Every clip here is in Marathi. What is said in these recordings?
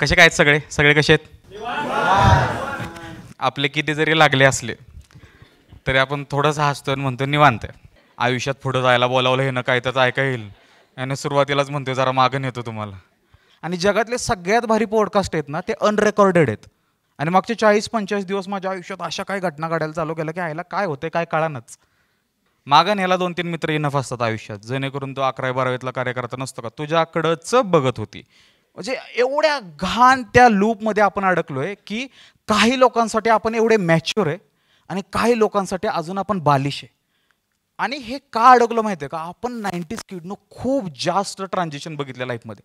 कसे काय आहेत सगळे सगळे कसे आहेत आपले किती जरी लागले असले तरी आपण थोडंसं हसतो आणि म्हणतो निवांत आहे आयुष्यात पुढं जायला बोलावलं हे ना काय तर ऐका येईल आणि सुरुवातीलाच म्हणतो जरा मागं नेतो तुम्हाला आणि जगातले सगळ्यात भारी पॉडकास्ट आहेत ना ते अनरेकॉर्डेड आहेत आणि मागचे चाळीस पंचेचाळीस दिवस माझ्या आयुष्यात अशा काय घटना घडायला चालू केलं की आयला काय होते काय कळानच मागं याला दोन तीन मित्र इनफ असतात आयुष्यात जेणेकरून तो अकरावी बारावीतला कार्यकर्ता नसतो का तुझ्याकडंच बघत होती म्हणजे एवढ्या घाण त्या लूपमध्ये आपण अडकलो आहे की काही लोकांसाठी आपण एवढे मॅच्युअर आहे आणि काही लोकांसाठी अजून आपण बालिश आहे आणि हे का अडकलं माहिती आहे का आपण नाईन्टीज किडनं खूप जास्त ट्रान्झॅक्शन बघितलं लाईफमध्ये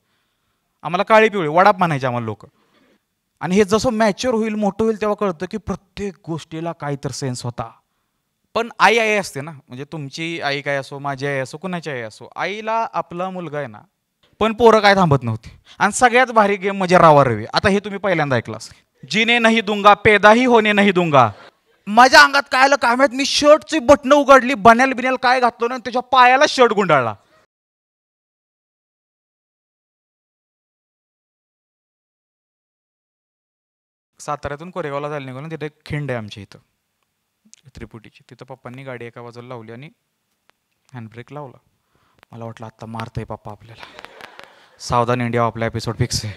आम्हाला काळी पिवळी वडाप म्हणायचे आम्हाला लोक आणि हे जसं मॅच्युअर होईल मोठं होईल तेव्हा कळतं की प्रत्येक गोष्टीला काहीतरी तर सेन्स होता पण आई आई असते ना म्हणजे तुमची आई काय असो माझी आई असो कुणाची आई असो आईला आपला मुलगा आहे ना पण पोरं काय थांबत नव्हती आणि सगळ्यात भारी गेम म्हणजे रावा रवी आता हे तुम्ही पहिल्यांदा ऐकलं असेल जिने नाही दुंगा पेदाही होणे नाही दुंगा माझ्या अंगात काय आलं काय माहित मी शर्टची बटणं उघडली बन्याल बिनेल काय घातलो ना त्याच्या पायाला शर्ट गुंडाळला साताऱ्यातून कोरेगावला जायला निघालो तिथे खिंड आहे आमच्या इथं त्रिपुटीची तिथं पप्पांनी गाडी एका बाजूला लावली आणि हँडब्रेक लावला मला वाटलं आत्ता मारतंय पप्पा आपल्याला सावधान इंडिया आपला एपिसोड फिक्स आहे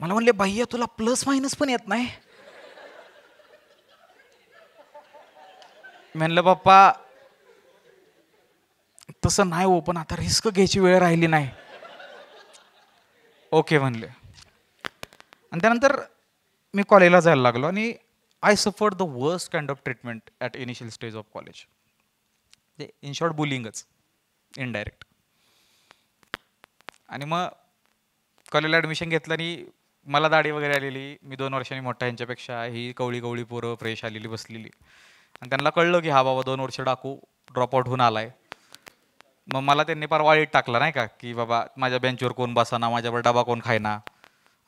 मला म्हणले भैया तुला प्लस मायनस पण येत नाही म्हणलं बाप्पा तसं नाही हो पण आता रिस्क घ्यायची वेळ राहिली नाही ओके म्हणले आणि त्यानंतर मी कॉलेजला जायला लागलो आणि I suffered the worst kind of treatment at initial stage of college in short बुलिंगच इनडायरेक्ट आणि मग कॉलेजला ॲडमिशन घेतलं आणि मला दाढी वगैरे आलेली मी दोन वर्षांनी मोठा यांच्यापेक्षा ही कवळी कवळी पोरं फ्रेश आलेली बसलेली आणि त्यांना कळलं की हा बाबा दोन वर्ष डाकू ड्रॉपआउट होऊन आला आहे मग मला त्यांनी फार वाईट टाकलं नाही का की बाबा माझ्या बेंचवर कोण बसाना माझ्यावर डबा कोण खायना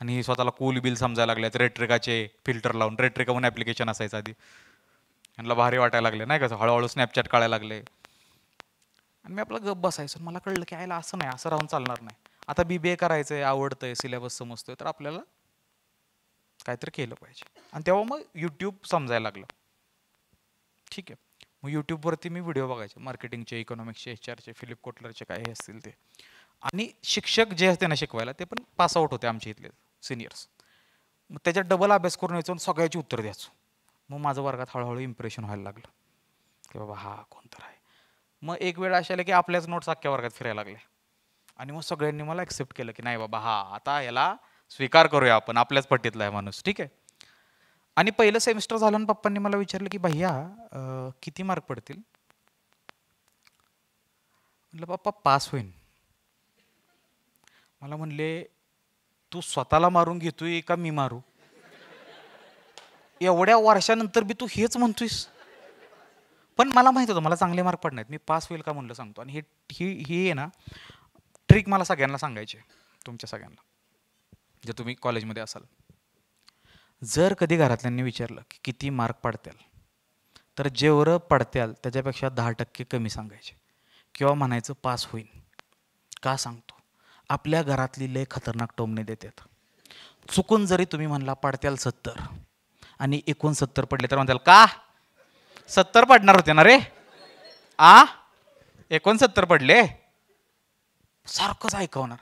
आणि स्वतःला कूल बिल समजायला लागल्यात रेट्रिकाचे फिल्टर लावून रेट्रिका म्हणून ॲप्लिकेशन असायचं आधी त्यांना भारी वाटायला लागले नाही का हळूहळू स्नॅपचॅट काढायला लागले आणि मी आपला गप बसायचो मला कळलं की आयला असं नाही असं राहून चालणार नाही आता बी बी ए करायचं आहे आवडतं आहे सिलेबस समजतोय तर आपल्याला काहीतरी केलं पाहिजे आणि तेव्हा मग यूट्यूब समजायला लागलं ठीक आहे मग यूट्यूबवरती मी व्हिडिओ बघायचे मार्केटिंगचे इकॉनॉमिक्सचे एच आरचे फिलिप कोटलरचे काय हे असतील ते आणि शिक्षक जे असते ना शिकवायला ते पण पास आउट होते आमच्या इथले सिनियर्स मग त्याच्यात डबल अभ्यास करून यायचो आणि सगळ्याची उत्तर द्यायचो मग माझं वर्गात हळूहळू इम्प्रेशन व्हायला लागलं की बाबा हा कोणतर आहे मग एक वेळ असे आलं की आपल्याच नोट्स अख्ख्या वर्गात फिरायला लागल्या आणि मग सगळ्यांनी मला ॲक्सेप्ट केलं की नाही बाबा हा आता याला स्वीकार करूया आपण आपल्याच पट्टीतला आहे माणूस ठीक आहे आणि पहिलं सेमिस्टर झालं आणि पप्पांनी मला विचारलं की भैया किती मार्क पडतील म्हटलं पप्पा पास होईन मला म्हणले तू स्वतःला मारून घेतोय का मी मारू एवढ्या वर्षानंतर बी तू हेच म्हणतोयस पण मला माहित होतं मला चांगले मार्क पडणार मी पास होईल का म्हणलं सांगतो आणि हे ही आहे ना ट्रिक मला सगळ्यांना सांगायची तुमच्या सगळ्यांना जर तुम्ही कॉलेजमध्ये असाल जर कधी घरातल्यांनी विचारलं की किती मार्क पडत्याल तर जेवढं पडत्याल त्याच्यापेक्षा दहा टक्के कमी सांगायचे किंवा म्हणायचं पास होईल का सांगतो आपल्या घरातली लय खतरनाक टोमणे देतात चुकून जरी तुम्ही म्हणला पडत्याल सत्तर आणि सत्तर पडले तर म्हणताल का सत्तर पडणार होते ना रे आ एकोणसत्तर पडले सारखंच ऐकवणार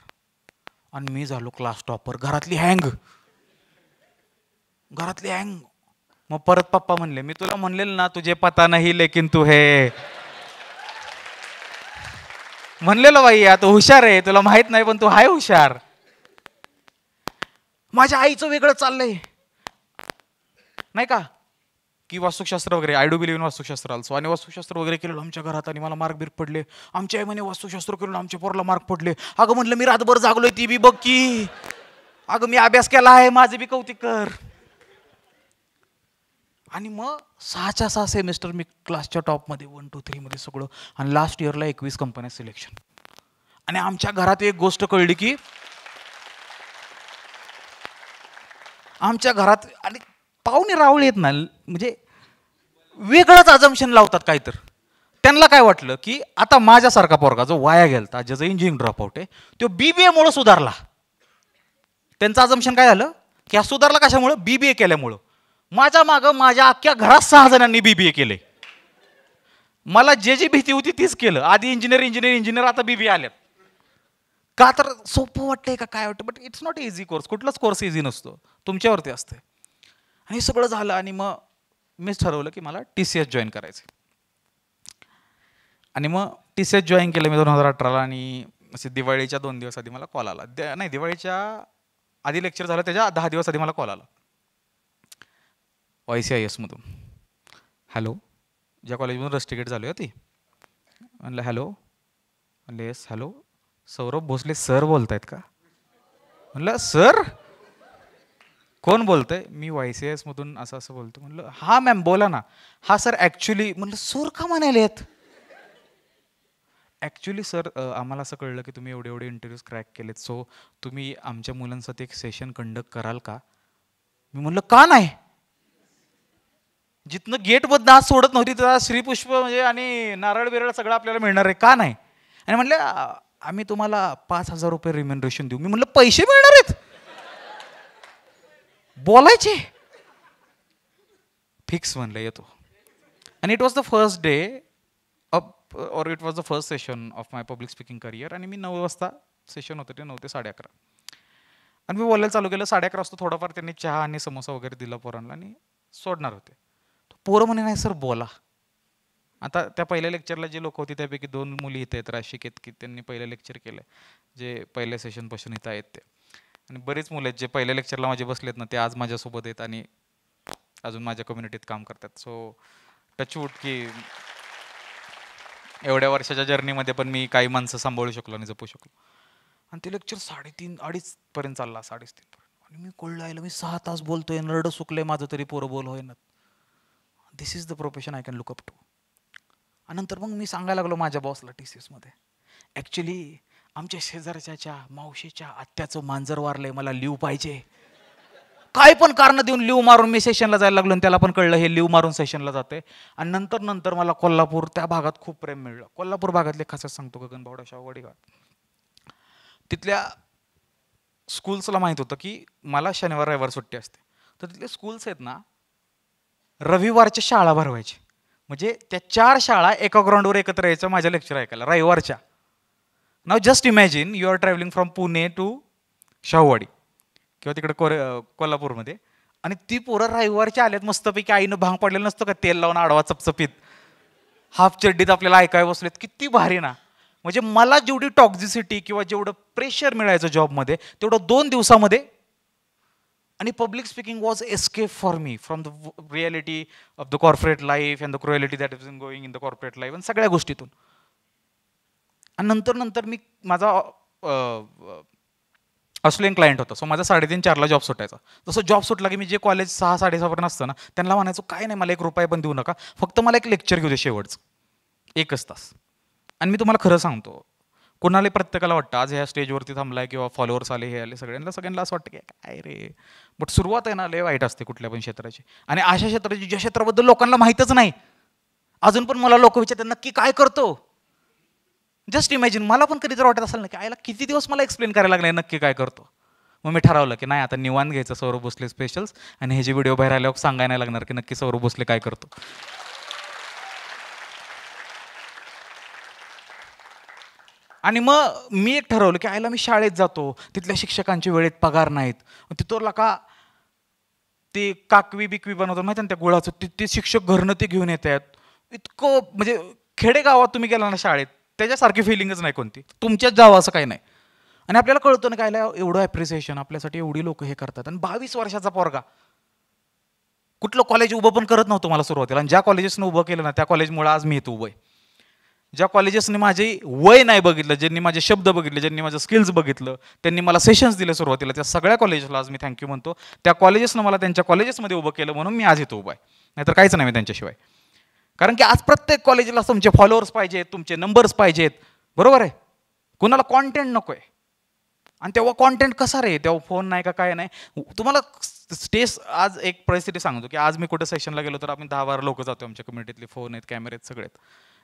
आणि मी झालो क्लास टॉपर घरातली हँग घरातली हँग मग परत पप्पा म्हणले मी तुला म्हणलेलं ना तुझे पता नाही लेकिन तू हे म्हणलेलं बाई आता हुशार आहे तुला माहित नाही पण तू हाय हुशार माझ्या आईचं वेगळं चाललंय नाही का की वास्तुशास्त्र वगैरे I do believe in vastushastra also आणि वास्तुशास्त्र वगैरे केलेलं आमच्या घरात आणि मला मार्क बीर पडले आमच्या आई वास्तुशास्त्र करून आमच्या पोराला मार्क पडले अगं म्हटलं मी रातभर जागलोय ती बी बघ की अगं मी अभ्यास केला आहे माझे बी कौतिक कर आणि मग सहाच्या सहा सेमिस्टर मी क्लासच्या टॉपमध्ये वन टू थ्रीमध्ये सगळं आणि लास्ट इयरला एकवीस कंपन्या सिलेक्शन आणि आमच्या घरात एक गोष्ट कळली की आमच्या घरात आणि पाहुणे रावले येत नाही म्हणजे वेगळंच अजम्शन लावतात काय तर त्यांना काय वाटलं की आता माझ्यासारखा पोरगा जो वाया गेलता ज्याचं इंजिनिअरिंग ड्रॉपआउट आहे तो बी बी एमुळं सुधारला त्यांचं अजम्शन काय झालं की हा सुधारला कशामुळं बी बी ए केल्यामुळं माझ्या मागं माझ्या अख्ख्या घरात सहा जणांनी बी बी ए केले मला जे जी भीती होती तीच केलं आधी इंजिनियर इंजिनियर इंजिनियर आता बी बी आल्यात का तर सोपं वाटतंय का काय वाटतं but it's not easy course कुठलाच कोर्स इझी नसतो तुमच्यावरती असते हे सगळं झालं आणि मग मीच ठरवलं की मला टी सी एस जॉईन करायचं आणि मग टी सी एस जॉईन केलं मी दोन हजार अठराला आणि असे दिवाळीच्या दोन दिवस आधी मला कॉल आला द्या नाही दिवाळीच्या आधी लेक्चर झालं त्याच्या दहा दिवस आधी मला कॉल आला वाय सी आय एसमधून हॅलो ज्या कॉलेजमधून रस्टिकेट झाली होती म्हणलं हॅलो म्हणलं yes hello Saurabh Bhosale sir बोलत आहेत का म्हणलं सर कोण बोलतंय मी वाय सी एसमधून असं असं बोलतो म्हणलं हा मॅम बोला ना हा सर ऍक्च्युली म्हणलं सूर का म्हणाले आहेत सर आम्हाला असं कळलं की तुम्ही एवढे एवढे इंटरव्ह्यूज क्रॅक केलेत सो तुम्ही आमच्या मुलांसाठी एक सेशन कंडक्ट कराल का मी म्हणलं का नाही जिथनं गेटबद्ध आज सोडत नव्हती श्री श्रीपुष्प म्हणजे आणि नारळ बिरळ सगळं आपल्याला मिळणार आहे का नाही आणि म्हणलं आम्ही तुम्हाला पाच हजार रुपये रिम्युनरेशन देऊ मी म्हणलं पैसे मिळणार आहेत बोलायचे फिक्स म्हणलं येतो आणि it was the first day up or it was the first session of my public speaking career आणि मी नऊ वाजता सेशन होतं ते नऊ ते साडे अकरा आणि मी बोलायला चालू केलं साडे अकरा वाजता थोडाफार त्यांनी चहा आणि समोसा वगैरे दिला पोरांना आणि सोडणार होते पोरं म्हणे नाही सर बोला आता त्या पहिल्या लेक्चरला जे लोक होती त्यापैकी दोन मुली इथे आहेत राशिकेत की त्यांनी पहिलं लेक्चर केलं जे पहिल्या सेशनपासून इथं आहेत ते आणि बरेच मुलं आहेत जे पहिल्या लेक्चरला माझे बसलेत ना ते आज माझ्यासोबत आहेत आणि अजून माझ्या कम्युनिटीत काम करतात सो टचवूट की एवढ्या वर्षाच्या जर्नीमध्ये पण मी काही माणसं सांभाळू शकलो आणि जपू शकलो आणि ते लेक्चर साडेतीन अडीचपर्यंत चालला साडेच तीनपर्यंत आणि मी कोळला आयला मी सहा तास बोलतोय नरड सुकलंय माझं तरी पोरं बोल ना this is the profession I can look up to आणि नंतर मग मी सांगायला लागलो माझ्या बॉसला टी सी एसमध्ये ॲक्च्युली आमच्या शेजारच्याच्या मावशीच्या आत्याचं मांजर वारलंय मला लिव पाहिजे काय पण कारण देऊन लिव मारून मी सेशनला जायला लागलो आणि त्याला पण कळलं हे लिव मारून सेशनला जाते आणि नंतर नंतर मला कोल्हापूर त्या भागात खूप प्रेम मिळलं कोल्हापूर भागातले खास सांगतो गगनबावडा शाहवाडी गाव तिथल्या स्कूल्सला माहीत होतं की मला शनिवार रविवार सुट्टी असते तर तिथले स्कूल्स आहेत ना रविवारच्या शाळा भरवायची म्हणजे त्या चार शाळा एका ग्राउंडवर एकत्र यायचं माझ्या लेक्चर ऐकायला रविवारच्या नाव just imagine you are travelling from Pune to Shahuwadi किंवा तिकडे कोर कोल्हापूरमध्ये आणि ती पोरं रविवारच्या आल्यात मस्तपैकी आईनं भांग पडलेलं नसतं का तेल लावून आडवा चपचपीत हाफ चड्डीत आपल्याला ऐकाय बसलेत किती भारी ना म्हणजे मला जेवढी टॉक्झिसिटी किंवा जेवढं प्रेशर मिळायचं जॉबमध्ये तेवढं दोन दिवसामध्ये आणि public speaking was escape for me from the reality of the corporate life and the cruelty that is going in the corporate life आणि सगळ्या गोष्टीतून आणि नंतर नंतर मी माझा ऑस्ट्रेलियन क्लायंट होता सो माझा साडेतीन चारला जॉब सुटायचा जसं जॉब सुटला की मी जे कॉलेज सहा साडेसहापर्यंत असतं ना त्यांना म्हणायचो काय नाही मला एक रुपये पण देऊ नका फक्त मला एक लेक्चर घेऊ दे शेवटचं एकच तास आणि मी तुम्हाला खरं सांगतो कोणाला प्रत्येकाला वाटतं आज ह्या स्टेजवरती थांबलाय किंवा फॉलोअर्स आले हे आले सगळ्यांना सगळ्यांना असं वाटतं की काय रे बट सुरुवात आहे ना लय वाईट असते कुठल्या पण क्षेत्राची आणि अशा क्षेत्राची ज्या क्षेत्राबद्दल लोकांना माहीतच नाही अजून पण मला लोक विचारतात नक्की काय करतो जस्ट इमॅजिन मला पण कधी जर वाटत असेल ना की आयला किती दिवस मला एक्सप्लेन करायला लागले नक्की काय करतो मग मी ठरवलं की नाही आता निवान घ्यायचं सौरभ भोसले स्पेशल्स आणि हे जे व्हिडिओ बाहेर आल्यावर सांगायला लागणार की नक्की सौरभ भोसले काय करतो आणि मग मी एक ठरवलं की आयला मी शाळेत जातो तिथल्या शिक्षकांचे वेळेत पगार नाहीत तिथोरला का ते काकवी बिकवी बनवतात माहिती ना त्या गुळाचं ते शिक्षक घरनं ते घेऊन येत आहेत इतकं म्हणजे खेडेगावात तुम्ही गेला ना शाळेत त्याच्यासारखी फिलिंगच नाही कोणती तुमच्यात जावं असं काही नाही आणि आपल्याला कळतं ना काय एवढं ॲप्रिसिएशन आपल्यासाठी एवढी लोक हे करतात आणि बावीस वर्षाचा पोरगा कुठलं कॉलेज उभं पण करत नव्हतं मला सुरुवातीला आणि ज्या कॉलेजेसनं उभं केलं ना त्या कॉलेजमुळे आज मी येतो उभं आहे ज्या कॉलेजेसने माझे वय नाही बघितलं ज्यांनी माझे शब्द बघितले ज्यांनी माझं स्किल्स बघितलं त्यांनी मला सेशन्स दिले सुरुवातीला त्या सगळ्या कॉलेजेसला आज मी थँक्यू म्हणतो त्या कॉलेजेसनं मला त्यांच्या कॉलेजेसमध्ये उभं केलं म्हणून मी आज येतो उभं आहे नाहीतर काहीच नाही मी त्यांच्याशिवाय कारण की आज प्रत्येक कॉलेजला तुमचे फॉलोअर्स पाहिजेत तुमचे नंबर्स पाहिजेत बरोबर आहे कुणाला कॉन्टेंट नको आहे आणि तेव्हा कॉन्टेंट कसा रे तेव्हा फोन नाही का काय नाही तुम्हाला स्टेज आज एक परिस्थिती सांगतो की आज मी कुठे सेशनला गेलो तर आम्ही दहा बारा लोक जातो आमच्या कम्युनिटीतले फोन आहेत कॅमेरे आहेत सगळे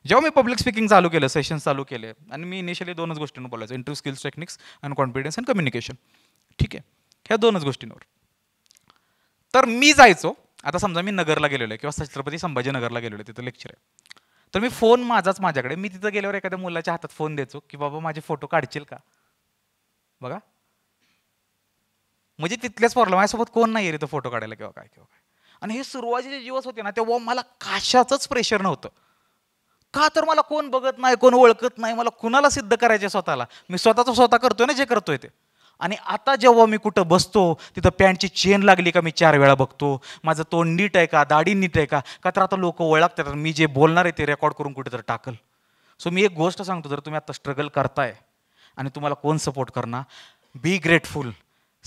जेव्हा मी पब्लिक स्पीकिंग चालू केलं सेशन्स चालू केले आणि मी इनिशियली दोनच गोष्टींवर बोलायचं interview skills techniques and confidence and communication ठीक आहे ह्या दोनच गोष्टींवर तर मी जायचो आता समजा मी नगरला गेलेलो आहे किंवा छत्रपती संभाजीनगरला गेलेलो आहे तिथं लेक्चर आहे तर मी फोन माझाच माझ्याकडे मी तिथं गेल्यावर एखाद्या मुलाच्या हातात फोन द्यायचो की बाबा माझे फोटो काढशील का बघा म्हणजे तिथल्याच प्रॉब्लेम माझ्यासोबत कोण नाही रे तो फोटो काढायला किंवा काय किंवा काय आणि हे सुरुवातीचे दिवस होते ना तेव्हा मला कशाचंच प्रेशर नव्हतं का तर मला कोण बघत नाही कोण ओळखत नाही मला कुणाला सिद्ध करायचे स्वतःला मी स्वतःचं स्वतः करतोय ना जे करतोय ते आणि आता जेव्हा मी कुठं बसतो तिथं पॅन्टची चेन लागली का मी चार वेळा बघतो माझं तोंड नीट आहे का दाढी नीट आहे का का तर आता लोक ओळखतात मी जे बोलणार आहे ते रेकॉर्ड करून कुठे तर टाकल सो मी एक गोष्ट सांगतो जर तुम्ही आता स्ट्रगल करताय आणि तुम्हाला कोण सपोर्ट करणार बी ग्रेटफुल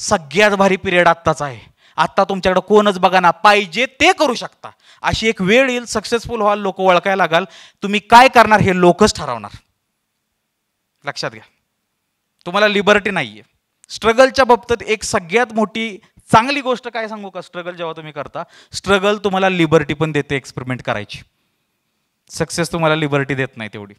सगळ्यात भारी पिरियड आत्ताच आहे आत्ता तुमच्याकडं कोणच बघा ना पाहिजे ते करू शकता अशी एक वेळ येईल सक्सेसफुल व्हाल लोक ओळखायला लागाल तुम्ही काय करणार हे लोकच ठरवणार लक्षात घ्या तुम्हाला लिबर्टी नाही आहे स्ट्रगलच्या बाबतीत एक सगळ्यात मोठी चांगली गोष्ट काय सांगू का स्ट्रगल जेव्हा तुम्ही करता स्ट्रगल तुम्हाला लिबर्टी पण देते एक्सपेरिमेंट करायची सक्सेस तुम्हाला लिबर्टी देत नाही तेवढी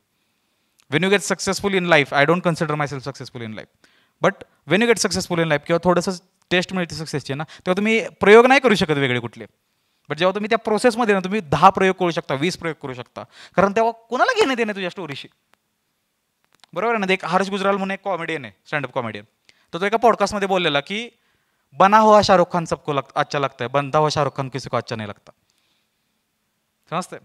when you get successful in life I don't consider my self successful in life but when you get successful in life किंवा थोडंसं टेस्ट मिळते सक्सेसची ना तेव्हा तुम्ही प्रयोग नाही करू शकत वेगळे कुठले बट जेव्हा तुम्ही त्या प्रोसेसमध्ये ना तुम्ही दहा प्रयोग करू शकता वीस प्रयोग करू शकता कारण तेव्हा कोणाला घेणे देणे तुझ्या स्टोरीशी बरोबर आहे ना एक हर्ष गुजराल म्हणून एक कॉमेडियन आहे स्टँडअप कॉमेडियन तर तो एका पॉडकास्टमध्ये बोललेला की बना हो शाहरुख खान सबको लग अच्छा लगता है बनता हो शाहरुख खान किसी को अच्छा नाही लगता समजते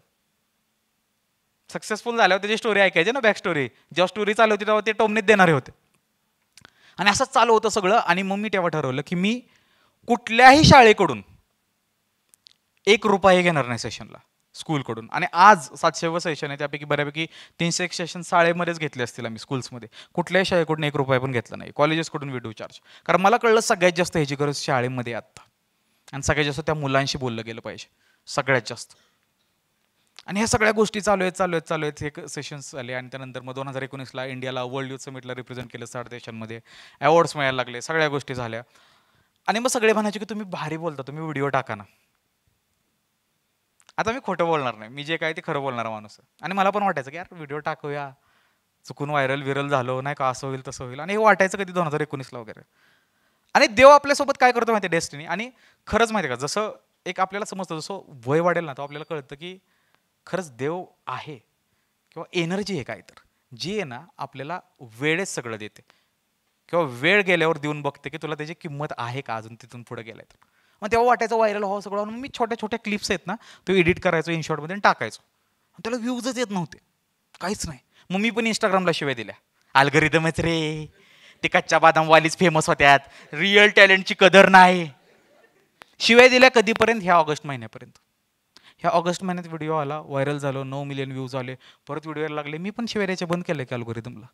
सक्सेसफुल झाल्यावर त्याची स्टोरी ऐकायची ना बॅक स्टोरी जेव्हा स्टोरी चालू होती तेव्हा ते टोमनेत देणारे होते आणि असंच चालू होतं सगळं आणि मग मी तेव्हा ठरवलं की मी कुठल्याही शाळेकडून एक रुपयाही घेणार नाही सेशनला स्कूलकडून आणि आज सातशे व सेशन आहे त्यापैकी बऱ्यापैकी तीनशे एक सेशन शाळेमध्येच घेतले असतील आम्ही स्कूल्समध्ये कुठल्याही शाळेकडून एक रुपया पण घेतला नाही कॉलेजेसकडून व्हिडिओ चार्ज कारण मला कळलं सगळ्यात जास्त ह्याची गरज शाळेमध्ये आत्ता आणि सगळ्यात जास्त त्या मुलांशी बोललं गेलं पाहिजे सगळ्यात जास्त आणि ह्या सगळ्या गोष्टी चालू आहेत चालू आहेत चालू आहेत एक सेशन्स आले आणि त्यानंतर मग दोन हजार एकोणीसला इंडियाला वर्ल्ड युथ समिटला रिप्रेझेंट केलं साठ देशांमध्ये अवॉर्ड्स मिळायला लागले सगळ्या गोष्टी झाल्या आणि मग सगळे म्हणायचे की तुम्ही भारी बोलता तुम्ही व्हिडिओ टाका ना आता मी खोटं बोलणार नाही मी जे काय ते खरं बोलणार माणूस आणि मला पण वाटायचं की यार व्हिडिओ टाकूया चुकून व्हायरल विरल झालो नाही का असं होईल तसं होईल आणि हे वाटायचं कधी दोन हजार एकोणीसला वगैरे आणि देव आपल्यासोबत काय करतो माहिती डेस्टिनी आणि खरंच माहिती का जसं एक आपल्याला समजतं जसं वय वाढेल ना तो आपल्याला कळतं की खरंच देव आहे किंवा एनर्जी आहे काय तर जी आहे ना आपल्याला वेळेच सगळं देते किंवा वेळ गेल्यावर देऊन बघते की तुला त्याची किंमत आहे का अजून तिथून पुढे गेलाय तर मग तेव्हा वाटायचं व्हायरल व्हावं सगळं मी छोट्या छोट्या क्लिप्स आहेत ना तो एडिट करायचो इनशॉटमध्ये आणि टाकायचो त्याला व्ह्यूजच येत नव्हते काहीच नाही मग मी पण इंस्टाग्रामला शिवाय दिल्या अल्गरिदमच रे ते कच्च्या बादामवालीच फेमस होत्यात रिअल टॅलेंटची कदर नाही शिवाय दिल्या कधीपर्यंत ह्या ऑगस्ट महिन्यापर्यंत ह्या ऑगस्ट महिन्यात व्हिडिओ आला व्हायरल झालो नऊ मिलियन व्ह्यूज आले परत व्हिडिओ लागले मी पण शिवाय द्यायचे बंद केले की अल्गोरिदमला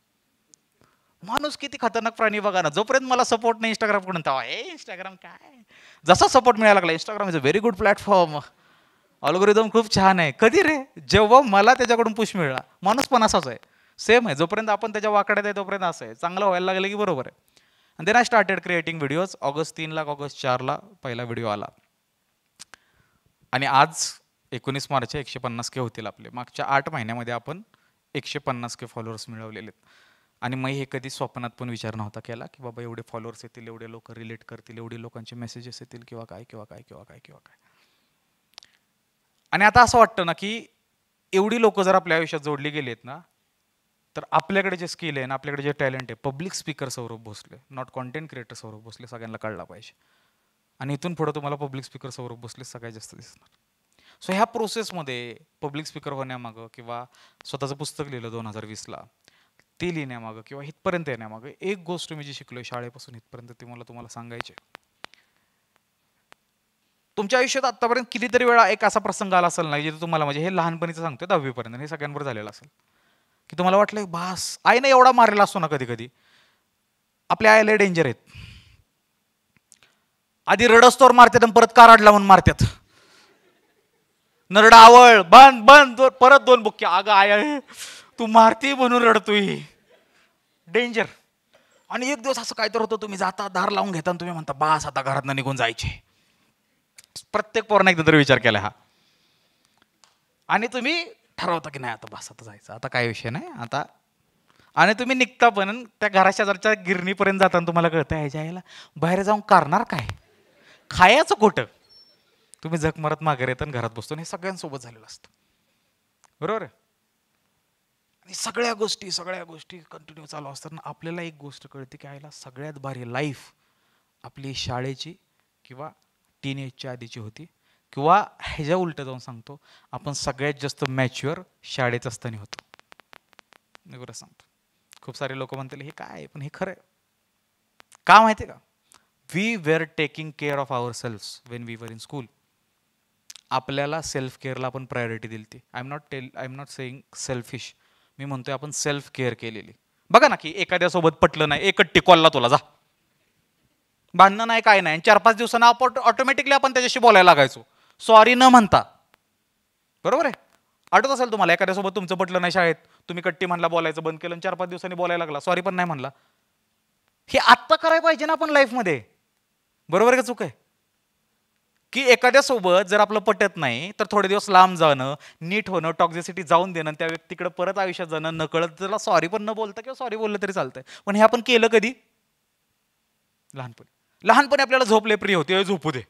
माणूस किती खतरनाक प्राणी बघा ना जोपर्यंत मला सपोर्ट नाही इंस्टाग्रामकडून तेव्हा ए इंस्टाग्राम काय जसा सपोर्ट मिळायला लागला Instagram is a very good platform algorithm खूप छान आहे कधी रे जेव्हा मला त्याच्याकडून पुश मिळाला माणूस पण असाच आहे सेम आहे जोपर्यंत आपण त्याच्या वाकड्यात आहे तोपर्यंत असं आहे चांगलं व्हायला लागलं की बरोबर आहे आणि then I started creating videos August तीन लाख ऑगस्ट ला पहिला व्हिडिओ आला आणि आज एकोणीस मार्च एकशे पन्नास के होतील आपले मागच्या आठ महिन्यामध्ये आपण एकशे पन्नास के फॉलोअर्स मिळवलेले आहेत आणि मग हे कधी स्वप्नात पण विचार नव्हता केला की बाबा एवढे फॉलोअर्स येतील एवढे लोक रिलेट करतील एवढे लोकांचे मेसेजेस येतील किंवा काय किंवा काय किंवा काय किंवा काय आणि आता असं वाटतं ना की एवढी लोक जर आपल्या आयुष्यात जोडली गेलीत ना तर आपल्याकडे जे स्किल आहे ना आपल्याकडे जे टॅलेंट आहे public speaker Saurabh Bhosale not content creator Saurabh Bhosale सगळ्यांना कळला पाहिजे आणि इथून पुढं तुम्हाला पब्लिक स्पीकर सौरभ भोसले सगळ्यात जास्त दिसणार सो ह्या प्रोसेसमध्ये पब्लिक स्पीकर होण्यामागं किंवा स्वतःचं पुस्तक लिहिलं दोन हजार वीसला ते लिहिण्यामागं किंवा इथपर्यंत येण्यामागं एक गोष्ट मी जी शिकलो शाळेपासून इथपर्यंत ती मला तुम्हाला सांगायची तुमच्या आयुष्यात आतापर्यंत कितीतरी वेळा एक असा प्रसंग आला असेल नाही जिथे तुम्हाला म्हणजे हे लहानपणीचं सांगतोय दहावीपर्यंत हे सगळ्यांवर झालेलं असेल की तुम्हाला वाटलं बास आईने एवढा मारलेला असतो ना कधी कधी आपल्या आईला डेंजर आहेत आधी रडस्तोर मारतात आणि परत काराड लावून मारतात आवळ बंद बंद परत दोन बुक्के अगं आय तू मारती बनून रडतोय डेंजर आणि एक दिवस असं काहीतरी होतं तुम्ही जाता दार लावून घेता तुम्ही म्हणता बास आता घरात निघून जायचे प्रत्येक पोराने एकदा तरी विचार केला हा आणि तुम्ही ठरवता की नाही आता बास आता जायचं आता काय विषय नाही आता आणि तुम्ही निघता पण त्या घराशेजारच्या गिरणीपर्यंत जाताना तुम्हाला कळतं ह्याच्या यायला बाहेर जाऊन करणार काय खायचं कुठं तुम्ही जग मरत येतात येताना घरात बसतो आणि हे सगळ्यांसोबत झालेलं असतं बरोबर आहे आणि सगळ्या गोष्टी सगळ्या गोष्टी कंटिन्यू चालू असताना आपल्याला एक गोष्ट कळते की आईला सगळ्यात भारी लाईफ आपली शाळेची किंवा एजच्या आधीची होती किंवा ह्याच्या उलट जाऊन सांगतो आपण सगळ्यात जास्त मॅच्युअर शाळेत असताना होतो मी बरं सांगतो खूप सारे लोक म्हणतील हे काय पण हे खरं आहे का माहिती का we were taking care of our self when we were in school आपल्याला सेल्फ केअरला आपण प्रायोरिटी दिली ती I am not tell I am not saying selfish मी म्हणतोय आपण सेल्फ केअर केलेली बघा ना की एखाद्यासोबत पटलं नाही एकच टिकॉलला तुला जा भांडणं नाही काय नाही चार पाच दिवसांना आपण ऑटोमॅटिकली आपण त्याच्याशी बोलायला लागायचो सॉरी न म्हणता बरोबर आहे आठवत असेल तुम्हाला एखाद्यासोबत तुमचं पटलं नाही शाळेत तुम्ही कट्टी म्हणला बोलायचं बंद केलं चार पाच दिवसांनी बोलायला लागला सॉरी पण नाही म्हणला हे आत्ता करायला पाहिजे ना आपण लाईफमध्ये बरोबर का चूक आहे की एखाद्यासोबत जर आपलं पटत नाही तर थोडे दिवस लांब जाणं नीट होणं टॉक्झिसिटी जाऊन देणं त्या व्यक्तीकडे परत आयुष्यात जाणं नकळत त्याला सॉरी पण न बोलता किंवा सॉरी बोललं तरी चालतंय पण हे आपण केलं कधी लहानपणी लहानपणी आपल्याला झोपले प्रिय होते झोपू दे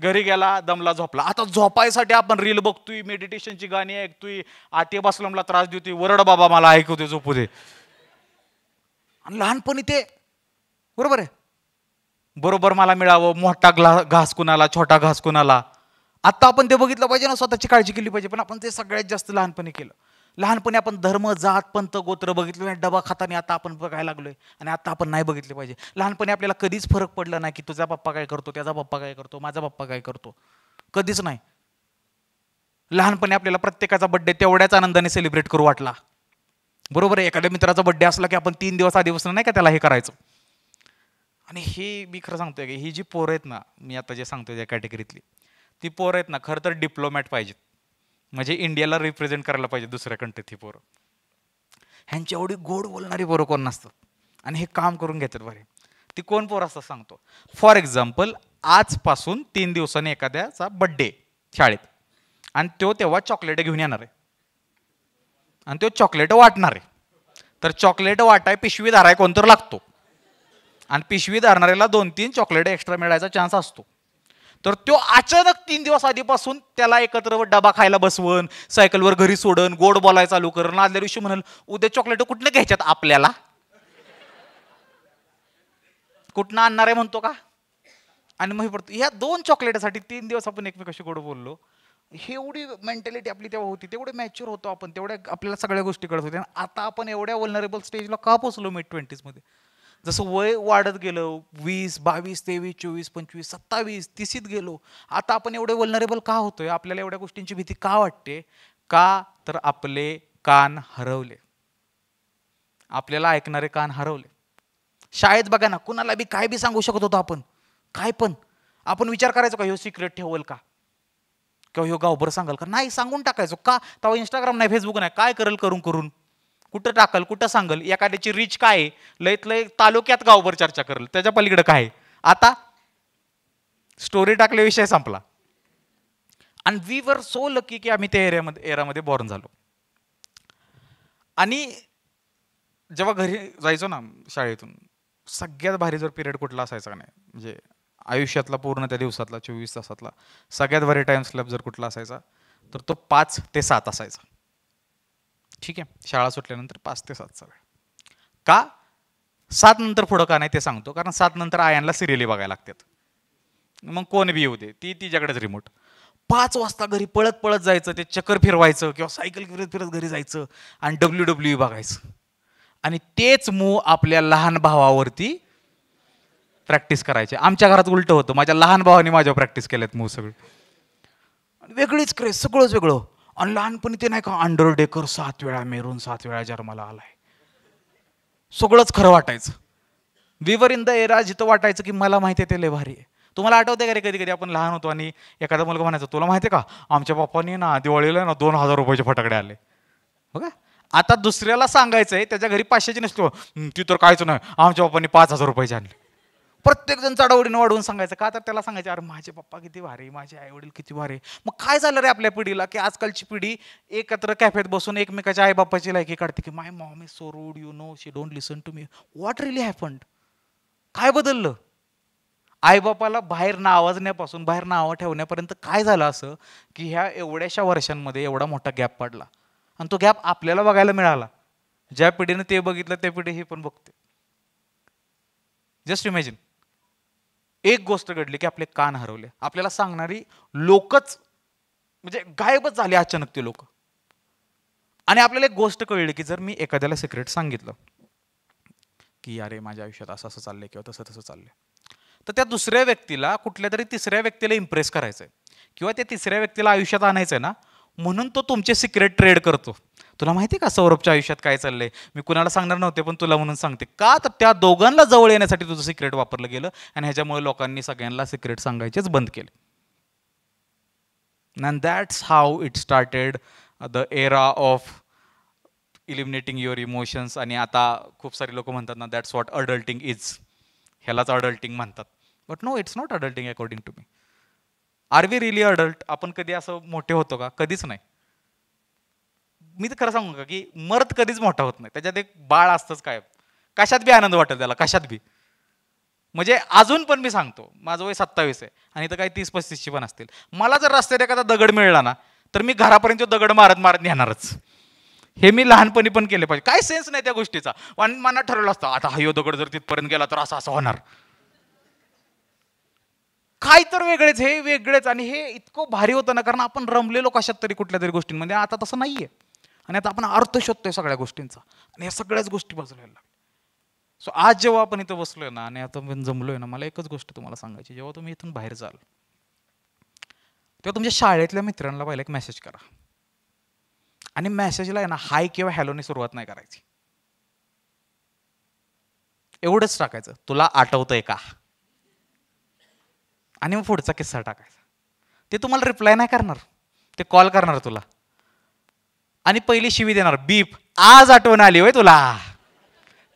घरी गेला दमला झोपला आता झोपायसाठी आपण रील बघतोय मेडिटेशनची गाणी ऐकतोय आते बसलमला त्रास देतोय वरड बाबा मला ऐकवते झोपू दे आणि लहानपणी ते बरोबर आहे बरोबर मला मिळावं मोठा ग्ला घास कुणाला छोटा घास कुणाला आत्ता आपण ते बघितलं पाहिजे ना स्वतःची काळजी केली पाहिजे पण आपण ते सगळ्यात जास्त लहानपणी केलं लहानपणी आपण धर्म जात पंत गोत्र बघितलं नाही डबा खाताने आता आपण बघायला लागलोय आणि आता आपण नाही बघितले पाहिजे लहानपणी आपल्याला कधीच फरक पडला नाही की तुझा पप्पा काय करतो त्याचा पप्पा काय करतो माझा पप्पा काय करतो कधीच नाही लहानपणी आपल्याला प्रत्येकाचा बड्डे तेवढ्याच आनंदाने सेलिब्रेट करू वाटला बरोबर आहे एखाद्या मित्राचा बड्डे असला की आपण तीन दिवस आधी आधीपासून नाही का त्याला हे करायचं आणि हे मी खरं सांगतोय की ही जी पोरं आहेत ना मी आता जे सांगतोय त्या कॅटेगरीतली ती पोरं आहेत ना खरं तर डिप्लोमॅट पाहिजेत म्हणजे इंडियाला रिप्रेझेंट करायला पाहिजे दुसऱ्या कंट्रीत ही पोरं ह्यांची एवढी गोड बोलणारी पोरं कोण नसतात आणि हे काम करून घेतात बरे ती कोण पोरं असतात सांगतो फॉर एक्झाम्पल आजपासून तीन दिवसांनी एखाद्याचा बड्डे शाळेत आणि तो तेव्हा चॉकलेट घेऊन येणार आहे आणि तो चॉकलेट वाटणार आहे तर चॉकलेट वाटाय पिशवी धाराय कोणतर लागतो आणि पिशवी धरणाऱ्याला दोन तीन चॉकलेट एक्स्ट्रा मिळायचा चान्स असतो तर तो अचानक तीन दिवस आधीपासून त्याला एकत्र डबा खायला बसवण सायकलवर घरी सोडन गोड बोलायला चालू करण आदल्या दिवशी म्हणाल उद्या चॉकलेट कुठनं घ्यायच्यात आपल्याला कुठनं आणणार आहे म्हणतो का आणि मग पडतो ह्या दोन चॉकलेटसाठी तीन दिवस आपण एकमेकाशी गोड बोललो हे एवढी मेंटॅलिटी आपली तेव्हा होती तेवढे मॅच्युअर होतो आपण तेवढ्या आपल्याला सगळ्या गोष्टी कळत होत्या आता आपण एवढ्या वल्नरेबल स्टेजला का पोहोचलो मिड ट्वेंटीजमध्ये जसं वय वाढत गेलं वीस बावीस तेवीस चोवीस पंचवीस सत्तावीस तिसीत गेलो आता आपण एवढे वल्नरेबल का होतोय आपल्याला एवढ्या गोष्टींची भीती का वाटते का तर आपले कान हरवले आपल्याला ऐकणारे कान हरवले शाळेत बघा ना कुणाला बी काय बी सांगू शकत होतो आपण काय पण आपण विचार करायचो का ह्यो सिक्रेट ठेवल का किंवा ह्यो गावभर सांगाल का नाही सांगून टाकायचो का तेव्हा इंस्टाग्राम नाही फेसबुक नाही काय करेल करून करून कुठं टाकल कुठं सांगल एखाद्याची रीच काय आहे लयत लय तालुक्यात गावभर चर्चा करल त्याच्या पलीकडे काय आता स्टोरी टाकले विषय संपला आणि वी वर सो लकी की आम्ही त्या एरियामध्ये एरियामध्ये बॉर्न झालो आणि जेव्हा घरी जायचो ना शाळेतून सगळ्यात भारी जर पिरियड कुठला असायचा का नाही म्हणजे आयुष्यातला पूर्ण त्या दिवसातला चोवीस तासातला सगळ्यात भारी टाइम स्लॅब जर कुठला असायचा तर तो पाच ते सात असायचा ठीक आहे शाळा सुटल्यानंतर पाच ते सातचा वेळ का सात नंतर पुढं का नाही ते सांगतो कारण सात नंतर आयांना सिरियली बघायला लागतात मग कोण बी येऊ दे ती तिच्याकडेच रिमोट पाच वाजता घरी पळत पळत जायचं ते चक्कर फिरवायचं किंवा सायकल फिरत फिरत घरी जायचं आणि डब्ल्यू डब्ल्यू e बघायचं आणि तेच मू आपल्या लहान भावावरती प्रॅक्टिस करायचे आमच्या घरात उलटं होतं माझ्या लहान भावाने माझ्यावर प्रॅक्टिस केल्यात मूव सगळी वेगळीच क्रेज सगळंच वेगळं आणि लहानपणी ते नाही का डेकर सात वेळा मेरून सात वेळा जन्माला आलाय सगळंच खरं वाटायचं विवर इन द एरा जिथं वाटायचं की मला माहिती आहे ते लेभारी भारी आहे तुम्हाला आठवते का रे कधी कधी आपण लहान होतो आणि एखादा मुलगा म्हणायचा तुला माहिती आहे का आमच्या बाप्पाने ना दिवाळीला ना दोन हजार रुपयाचे फटाकडे आले बघा हो आता दुसऱ्याला सांगायचं आहे त्याच्या घरी पाचशेचे नसतो ती तर कायच नाही आमच्या बाप्पानी पाच हजार रुपयाचे आणले प्रत्येकजण चढावडीने वाढवून सांगायचं का तर त्याला सांगायचं अरे माझे पप्पा किती भारी माझे आई वडील किती भारी मग काय झालं रे आपल्या पिढीला की आजकालची पिढी एकत्र कॅफेत बसून एकमेकाच्या आई बाप्पाची लायकी काढते की my mom is so rude you know she don't listen to me what really happened काय बदललं आईबापाला बाहेर ना आवाजण्यापासून बाहेर नावं ठेवण्यापर्यंत काय झालं असं की ह्या एवढ्याशा वर्षांमध्ये एवढा मोठा गॅप पडला आणि तो गॅप आपल्याला बघायला मिळाला ज्या पिढीनं ते बघितलं त्या पिढी हे पण बघते जस्ट इमॅजिन एक गोष्ट घडली की आपले कान हरवले आपल्याला सांगणारी लोकच म्हणजे गायबच झाले अचानक ते लोक आणि आपल्याला एक गोष्ट कळली की जर मी एखाद्याला सिक्रेट सांगितलं की अरे माझ्या आयुष्यात असं असं चाललंय किंवा तसं तसं चाललंय तर त्या दुसऱ्या व्यक्तीला कुठल्या तरी तिसऱ्या व्यक्तीला इम्प्रेस करायचंय किंवा त्या तिसऱ्या व्यक्तीला आयुष्यात आणायचंय ना म्हणून तो तुमचे सिक्रेट ट्रेड करतो तुला माहिती आहे का सौरभच्या आयुष्यात काय चाललंय मी कुणाला सांगणार नव्हते पण तुला म्हणून सांगते का तर त्या दोघांना जवळ येण्यासाठी तुझं सिक्रेट वापरलं गेलं आणि ह्याच्यामुळे लोकांनी सगळ्यांना सिक्रेट सांगायचेच बंद केले and that's how it started the era of eliminating your emotions आणि आता खूप सारे लोक म्हणतात ना दॅट्स वॉट अडल्टिंग इज ह्यालाच अडल्टिंग म्हणतात but no it's not adulting according to me are we really adult आपण कधी असं मोठे होतो का कधीच नाही मी तर खरं सांगू का की मर्द कधीच मोठा होत नाही त्याच्यात एक बाळ असतंच काय कशात बी आनंद वाटेल त्याला कशात बी म्हणजे अजून पण मी सांगतो माझं वय सत्तावीस आहे आणि तर काही तीस पस्तीसची पण असतील मला जर रस्त्यात एखादा दगड मिळला ना तर मी घरापर्यंत दगड मारत मारत नेणारच हे मी लहानपणी पण केले पाहिजे काय सेन्स नाही त्या गोष्टीचा आणि मला ठरवलं असतं आता हा यो दगड जर तिथपर्यंत गेला तर असं असं होणार काय तर वेगळेच हे वेगळेच आणि हे इतकं भारी होतं ना कारण आपण रमलेलो कशात तरी कुठल्या तरी गोष्टींमध्ये आता तसं नाहीये आणि आता आपण अर्थ शोधतोय सगळ्या गोष्टींचा आणि या सगळ्याच गोष्टी बाजूला सो आज जेव्हा आपण इथं बसलोय ना आणि आता मी जमलोय ना मला एकच गोष्ट तुम्हाला सांगायची जेव्हा तुम्ही इथून बाहेर जाल तेव्हा तुमच्या शाळेतल्या मित्रांना पहिला एक मेसेज करा आणि मेसेजला आहे ना हाय किंवा हॅलोने सुरुवात नाही करायची एवढंच टाकायचं तुला आठवतंय का आणि मग पुढचा किस्सा टाकायचा ते तुम्हाला रिप्लाय नाही करणार ते कॉल करणार तुला आणि पहिली शिवी देणार बीप आज आठवण आली होय तुला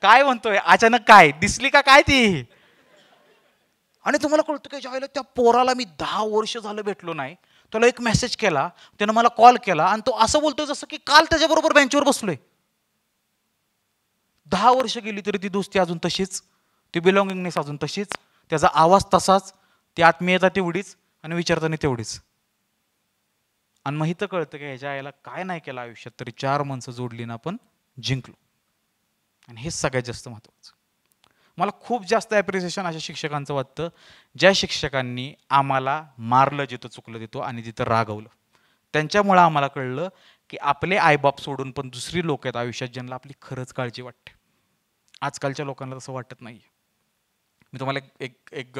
काय म्हणतोय अचानक काय दिसली का काय ती आणि तुम्हाला कळतं की ज्यावेळेला त्या पोराला मी दहा वर्ष झालं भेटलो नाही त्याला एक मेसेज केला त्यानं मला कॉल केला आणि तो असं बोलतोय जसं की काल त्याच्याबरोबर बेंचवर बसलोय दहा वर्ष गेली तरी ती दोस्ती अजून तशीच ती बिलॉंगिंगनेस अजून तशीच त्याचा आवाज तसाच ती आत्मीयता तेवढीच आणि विचारताना तेवढीच आणि मग इथं कळतं की ह्याच्या आईला काय नाही केलं आयुष्यात तरी चार माणसं जोडली ना आपण जिंकलो आणि हे सगळ्यात जास्त महत्त्वाचं मला खूप जास्त ॲप्रिसिएशन अशा शिक्षकांचं वाटतं ज्या शिक्षकांनी आम्हाला मारलं जिथं चुकलं देतो आणि जिथं रागवलं त्यांच्यामुळं आम्हाला कळलं की आपले आईबाप सोडून पण दुसरी लोक आहेत आयुष्यात ज्यांना आपली खरंच काळजी वाटते आजकालच्या लोकांना तसं वाटत नाही मी तुम्हाला एक एक एक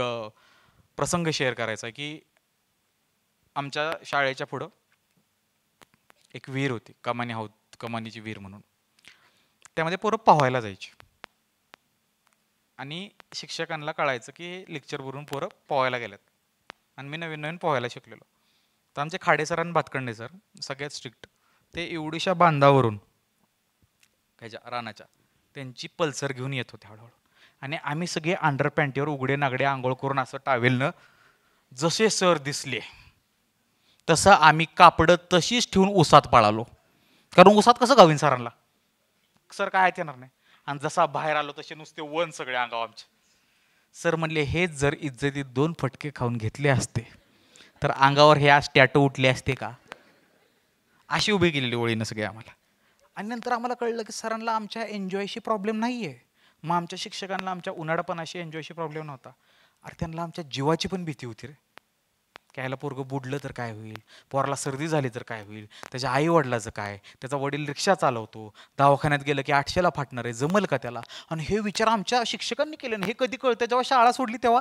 प्रसंग शेअर करायचा की आमच्या शाळेच्या पुढं एक विहीर होती कमानी हौद कमानीची वीर म्हणून त्यामध्ये पोरं पोहायला जायची आणि शिक्षकांना कळायचं की भरून पोरं पोहायला गेल्यात आणि मी नवीन नवीन पोहायला शिकलेलो तर आमचे खाडे सर आणि भातखंडे सर सगळ्यात स्ट्रिक्ट ते एवढीशा बांधावरून ह्याच्या रानाच्या त्यांची पल्सर घेऊन येत होते हळूहळू आणि आम्ही सगळे अंडर पॅन्टीवर उघडे नागडे आंघोळ करून असं टावेलनं जसे सर दिसले तसं आम्ही कापडं तशीच ठेवून उसात पाळालो कारण उसात कसं गावीन सरांना सर काय येणार नाही आणि जसा बाहेर आलो तसे नुसते वन सगळे अंगाव आमचे सर म्हणले हेच जर इज्जतीत दोन फटके खाऊन घेतले असते तर अंगावर हे आज टॅटो उठले असते का अशी उभी केलेली ओळीनं सगळे आम्हाला आणि नंतर आम्हाला कळलं की सरांना आमच्या एन्जॉयशी प्रॉब्लेम नाही आहे मग आमच्या शिक्षकांना आमच्या उन्हाळपणाशी एन्जॉयशी प्रॉब्लेम नव्हता अरे त्यांना आमच्या जीवाची पण भीती होती रे की पोरगं बुडलं तर काय होईल पोराला सर्दी झाली तर काय होईल त्याच्या आईवडिलाचं काय त्याचा वडील रिक्षा चालवतो दवाखान्यात गेलं की आठशेला फाटणार आहे जमल का त्याला आणि हे विचार आमच्या शिक्षकांनी केले हे कधी कळतं जेव्हा शाळा सोडली तेव्हा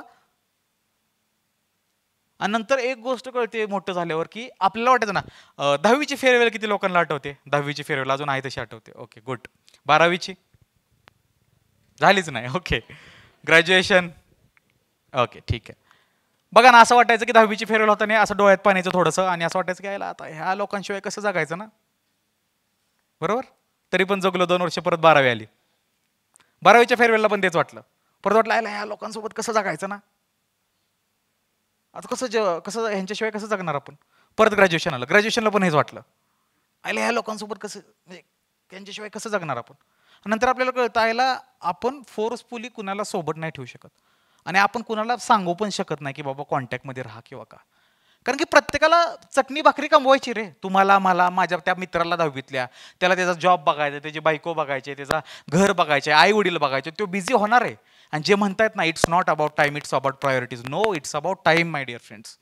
आणि नंतर एक गोष्ट कळते मोठं झाल्यावर की आपल्याला वाटायचं ना दहावीची फेअरवेल किती लोकांना आठवते दहावीची फेअरवेल अजून आहे तशी आठवते ओके गुड बारावीची झालीच नाही ओके ग्रॅज्युएशन ओके ठीक आहे बघा ना असं वाटायचं की दहावीची फेरवेल होता नाही असं डोळ्यात पाण्याचं थोडंसं आणि असं वाटायचं की यायला आता ह्या लोकांशिवाय कसं जगायचं ना बरोबर तरी पण जगलो दोन वर्ष परत बारावी आली बारावीच्या फेरवेलला पण तेच वाटलं परत वाटलं यायला ह्या लोकांसोबत कसं जगायचं ना आता कसं ज कसं ह्यांच्याशिवाय कसं जगणार आपण परत ग्रॅज्युएशन आलं ग्रॅज्युएशनला पण हेच वाटलं आयला ह्या लोकांसोबत कसं म्हणजे त्यांच्याशिवाय कसं जगणार आपण नंतर आपल्याला कळतं आयला आपण फोर्सफुली कुणाला सोबत नाही ठेवू शकत आणि आपण कुणाला सांगू पण शकत नाही की बाबा कॉन्टॅक्टमध्ये राहा किंवा का कारण की प्रत्येकाला चटणी भाकरी कमवायची रे तुम्हाला मला माझ्या त्या मित्राला दहावीतल्या त्याला त्याचा जॉब बघायचा त्याची बायको बघायचे त्याचा घर बघायचे आई वडील बघायचे तो बिझी होणार आहे आणि जे म्हणतायत ना it's not about time it's about priorities no it's about time my dear friends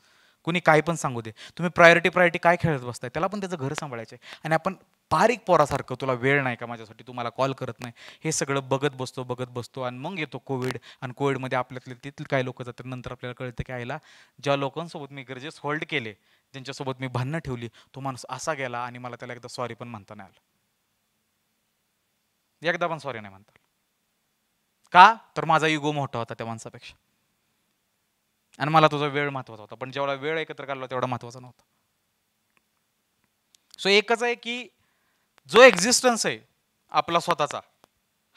कुणी काय पण सांगू दे तुम्ही प्रायोरिटी प्रायोरिटी काय खेळत बसताय त्याला पण त्याचं घर सांभाळायचं आहे आणि आपण बारीक पोरासारखं तुला वेळ नाही का माझ्यासाठी तुम्हाला कॉल करत नाही हे सगळं बघत बसतो बघत बसतो आणि मग येतो कोविड आणि कोविडमध्ये आपल्यातले तिथले काही लोक जातात नंतर आपल्याला कळतं की आयला ज्या लोकांसोबत मी गरजेस होल्ड केले ज्यांच्यासोबत मी भांडणं ठेवली तो माणूस असा गेला आणि मला त्याला एकदा सॉरी पण म्हणता नाही आलं एकदा पण सॉरी नाही म्हणता का तर माझा युगो मोठा होता त्या माणसापेक्षा आणि मला तुझा वेळ महत्वाचा होता पण जेवढा वेळ एकत्र काढला तेवढा महत्वाचा नव्हता सो एकच आहे की जो एक्झिस्टन्स आहे आपला स्वतःचा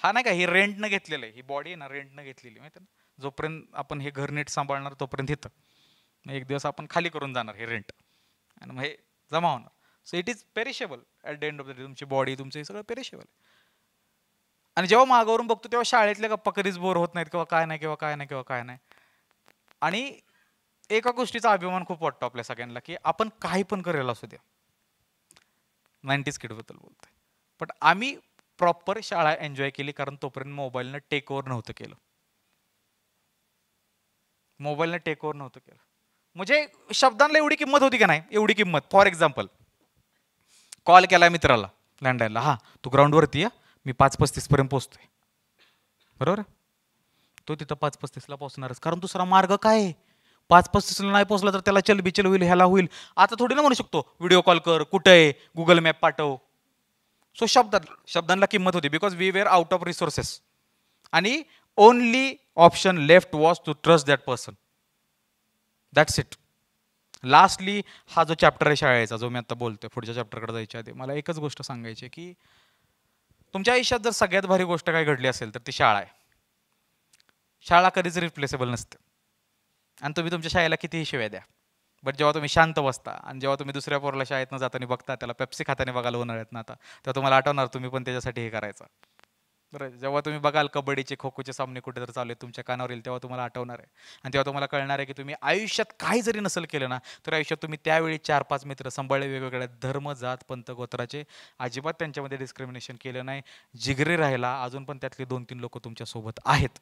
हा नाही का हे रेंटनं घेतलेलं आहे ही बॉडी आहे ना न घेतलेली माहिती ना जोपर्यंत आपण हे घर नीट सांभाळणार तोपर्यंत इथं एक दिवस आपण खाली करून जाणार हे रेंट आणि मग हे जमा होणार so it is perishable at the end of the day तुमची बॉडी तुमचं हे सगळं पेरिशेबल आहे आणि जेव्हा मागावरून बघतो तेव्हा शाळेतल्या गप्पा कधीच बोर होत नाहीत किंवा काय नाही किंवा काय नाही किंवा काय नाही आणि एका गोष्टीचा अभिमान खूप वाटतो आपल्या सगळ्यांना की आपण काही पण करायला असू द्या नाईन्टीज किडबद्दल बोलतोय बट आम्ही प्रॉपर शाळा एन्जॉय केली कारण तोपर्यंत मोबाईलनं टेक ओव्हर नव्हतं केलं मोबाईलनं टेक ओव्हर नव्हतं केलं म्हणजे शब्दांना एवढी किंमत होती का नाही एवढी किंमत फॉर एक्झाम्पल कॉल केला मित्राला लँडलाईनला हां तू ग्राउंडवरती या मी पाच पर्यंत पोचतोय बरोबर तो तिथं पाच पस्तीसला पोहोचणारच कारण दुसरा मार्ग काय आहे पाच पस्तीसला नाही पोहोचला तर त्याला चलबिचल होईल ह्याला होईल आता थोडी ना म्हणू शकतो व्हिडिओ कॉल कर कुठं आहे गुगल मॅप पाठव सो शब्द शब्दांना किंमत होती because we were out of resources आणि only option left was to trust that person that's it lastly हा जो चॅप्टर आहे शाळेचा जो मी आता बोलतोय पुढच्या चॅप्टरकडे जायच्या आधी मला एकच गोष्ट सांगायची आहे की तुमच्या आयुष्यात जर सगळ्यात भारी गोष्ट काय घडली असेल तर ती शाळा आहे शाळा कधीच रिप्लेसेबल नसते आणि तुम्ही तुमच्या शाळेला कितीही शिव्या द्या बट जेव्हा तुम्ही शांत बसता आणि जेव्हा तुम्ही दुसऱ्या पोरला न जाताना बघता त्याला पेप्सी खाताने बघायला उन्हाळ्यात ना आता तेव्हा तुम्हाला आठवणार तुम्ही पण त्याच्यासाठी हे करायचं बरं जेव्हा तुम्ही बघाल कबड्डीचे खो खोचे सामने कुठे तर चालू आहेत तुमच्या कानावर येईल तेव्हा तुम्हाला आठवणार आहे आणि तेव्हा तुम्हाला कळणार आहे की तुम्ही आयुष्यात काही जरी नसेल केलं ना तर आयुष्यात तुम्ही त्यावेळी चार पाच मित्र सांभाळले वेगवेगळ्या धर्म जात पंत गोत्राचे अजिबात त्यांच्यामध्ये डिस्क्रिमिनेशन केलं नाही जिगरे राहिला अजून पण त्यातले दोन तीन लोक तुमच्यासोबत आहेत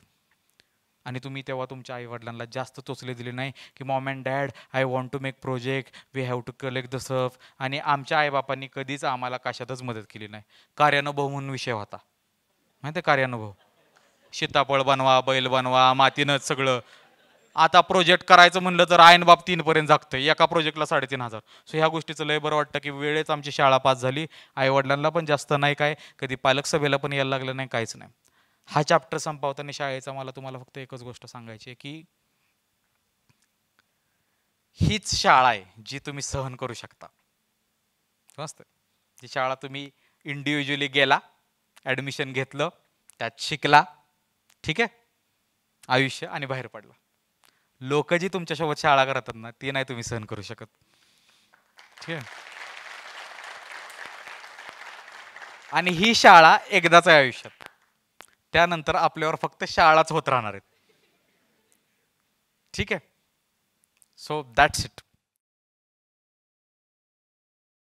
आणि तुम्ही तेव्हा तुमच्या आईवडिलांना जास्त चोचले दिले नाही की mom and dad I want to make project we have to collect the surf आणि आमच्या आईबापांनी कधीच आम्हाला कशातच मदत केली नाही कार्यानुभव म्हणून विषय होता माहिती आहे कार्यानुभव शीतापळ बनवा बैल बनवा मातीनंच सगळं आता प्रोजेक्ट करायचं म्हणलं तर आयन बाप तीनपर्यंत जागतं एका प्रोजेक्टला साडेतीन हजार सो ह्या गोष्टीचं लय बरं वाटतं की वेळेच आमची शाळा पास झाली आईवडिलांना पण जास्त नाही काय कधी पालक सभेला पण यायला लागलं नाही काहीच नाही हा चॅप्टर संपवताना शाळेचा मला तुम्हाला फक्त एकच गोष्ट सांगायची आहे की हीच शाळा आहे जी तुम्ही सहन करू शकता मस्त जी शाळा तुम्ही इंडिव्हिज्युअली गेला ॲडमिशन घेतलं त्यात शिकला ठीक आहे आयुष्य आणि बाहेर पडला लोक जी तुमच्यासोबत शाळा करतात ना ती नाही तुम्ही सहन करू शकत ठीक आहे आणि ही शाळा एकदाच आहे आयुष्यात त्यानंतर आपल्यावर फक्त शाळाच होत राहणार आहेत ठीक आहे सो दॅट्स इट